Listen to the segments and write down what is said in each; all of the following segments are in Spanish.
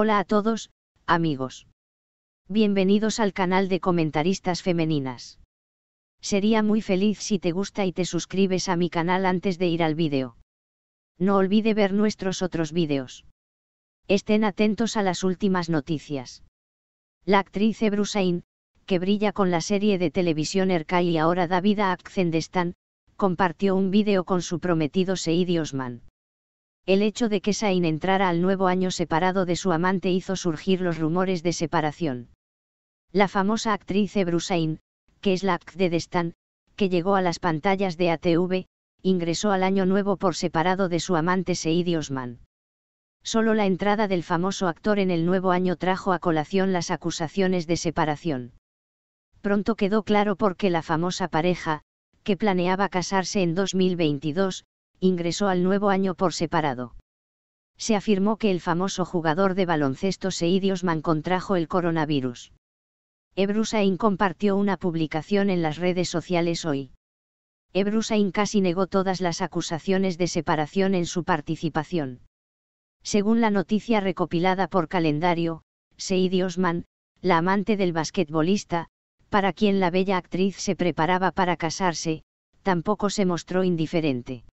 Hola a todos, amigos. Bienvenidos al canal de comentaristas femeninas. Sería muy feliz si te gusta y te suscribes a mi canal antes de ir al vídeo. No olvide ver nuestros otros vídeos. Estén atentos a las últimas noticias. La actriz Ebru Sain, que brilla con la serie de televisión Erkai y ahora da vida a Akzendestan, compartió un vídeo con su prometido Seidi Osman. El hecho de que Sain entrara al nuevo año separado de su amante hizo surgir los rumores de separación. La famosa actriz Ebru Sain, que es la actriz de Destan, que llegó a las pantallas de ATV, ingresó al año nuevo por separado de su amante Seidi Osman. Solo la entrada del famoso actor en el nuevo año trajo a colación las acusaciones de separación. Pronto quedó claro por qué la famosa pareja, que planeaba casarse en 2022, ingresó al nuevo año por separado. Se afirmó que el famoso jugador de baloncesto Seidi Osman contrajo el coronavirus. Sain compartió una publicación en las redes sociales hoy. Sain casi negó todas las acusaciones de separación en su participación. Según la noticia recopilada por calendario, Seidi Osman, la amante del basquetbolista, para quien la bella actriz se preparaba para casarse, tampoco se mostró indiferente.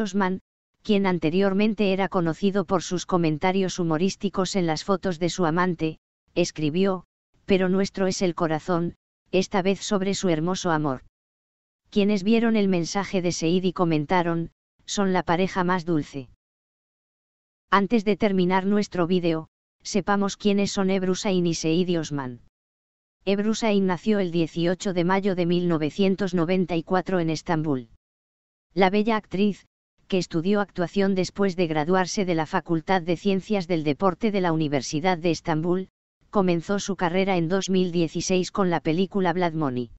Osman, quien anteriormente era conocido por sus comentarios humorísticos en las fotos de su amante, escribió, Pero nuestro es el corazón, esta vez sobre su hermoso amor. Quienes vieron el mensaje de Seid y comentaron, son la pareja más dulce. Antes de terminar nuestro vídeo, sepamos quiénes son Ebrusain y Seid Osman. Ebrusain nació el 18 de mayo de 1994 en Estambul. La bella actriz, que estudió actuación después de graduarse de la Facultad de Ciencias del Deporte de la Universidad de Estambul, comenzó su carrera en 2016 con la película Blood Money.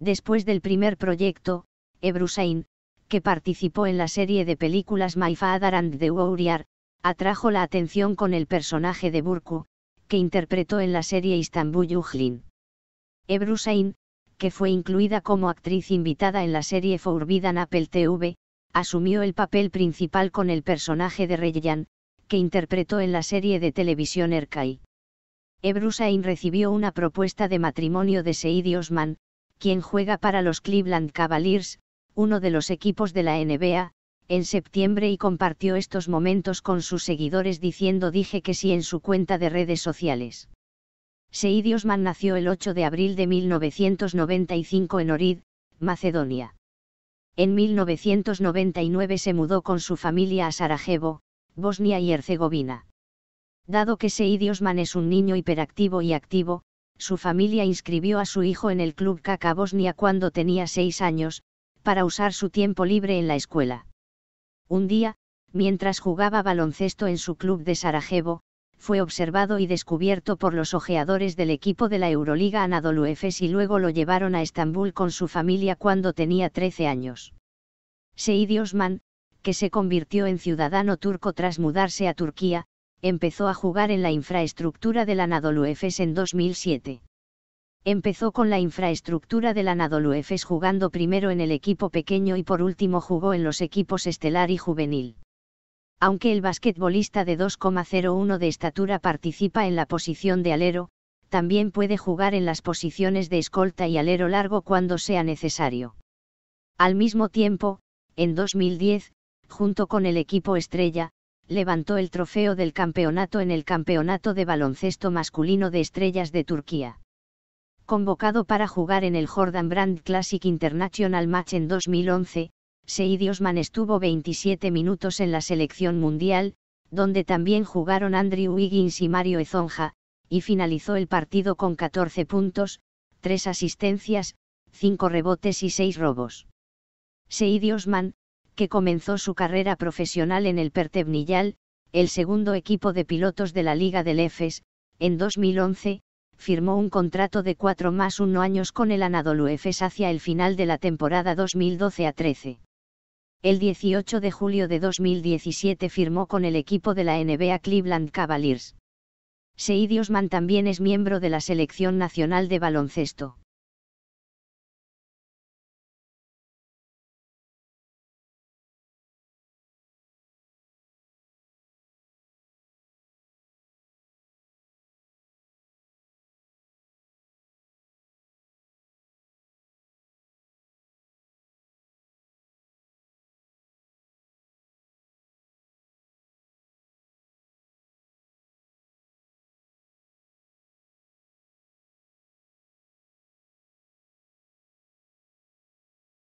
Después del primer proyecto, Ebrusain, que participó en la serie de películas My Father and the Warrior, atrajo la atención con el personaje de Burku, que interpretó en la serie Istanbul Ebru Ebrusain, que fue incluida como actriz invitada en la serie Forbidden Apple TV, asumió el papel principal con el personaje de Reyyan, que interpretó en la serie de televisión Ebru Ebrusain recibió una propuesta de matrimonio de Seidi Osman, quien juega para los Cleveland Cavaliers, uno de los equipos de la NBA, en septiembre y compartió estos momentos con sus seguidores diciendo dije que sí en su cuenta de redes sociales. Seid nació el 8 de abril de 1995 en Orid, Macedonia. En 1999 se mudó con su familia a Sarajevo, Bosnia y Herzegovina. Dado que Seid Osman es un niño hiperactivo y activo, su familia inscribió a su hijo en el club Kaka cuando tenía seis años, para usar su tiempo libre en la escuela. Un día, mientras jugaba baloncesto en su club de Sarajevo, fue observado y descubierto por los ojeadores del equipo de la Euroliga Anadolu Efes y luego lo llevaron a Estambul con su familia cuando tenía 13 años. Seid Osman, que se convirtió en ciudadano turco tras mudarse a Turquía, empezó a jugar en la infraestructura del Anadolu Efes en 2007. Empezó con la infraestructura del Anadolu Efes jugando primero en el equipo pequeño y por último jugó en los equipos estelar y juvenil aunque el basquetbolista de 2,01 de estatura participa en la posición de alero, también puede jugar en las posiciones de escolta y alero largo cuando sea necesario. Al mismo tiempo, en 2010, junto con el equipo estrella, levantó el trofeo del campeonato en el Campeonato de Baloncesto Masculino de Estrellas de Turquía. Convocado para jugar en el Jordan Brand Classic International Match en 2011, Seidiosman estuvo 27 minutos en la selección mundial, donde también jugaron Andrew Wiggins y Mario Ezonja, y finalizó el partido con 14 puntos, 3 asistencias, 5 rebotes y 6 robos. Seidiosman, que comenzó su carrera profesional en el Pertebnillal, el segundo equipo de pilotos de la Liga del EFES, en 2011, firmó un contrato de 4 más 1 años con el Anadolu Efes hacia el final de la temporada 2012 a 13 el 18 de julio de 2017 firmó con el equipo de la NBA Cleveland Cavaliers. Seidiosman también es miembro de la Selección Nacional de Baloncesto.